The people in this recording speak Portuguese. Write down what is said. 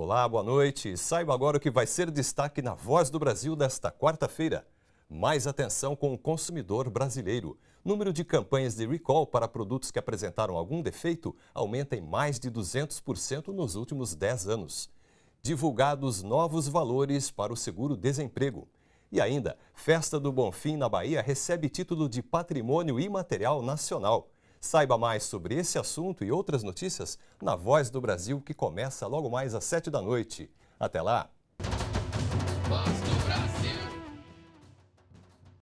Olá, boa noite. Saiba agora o que vai ser destaque na Voz do Brasil desta quarta-feira. Mais atenção com o consumidor brasileiro. Número de campanhas de recall para produtos que apresentaram algum defeito aumenta em mais de 200% nos últimos 10 anos. Divulgados novos valores para o seguro-desemprego. E ainda, Festa do Bonfim na Bahia recebe título de Patrimônio Imaterial Nacional. Saiba mais sobre esse assunto e outras notícias na Voz do Brasil, que começa logo mais às 7 da noite. Até lá!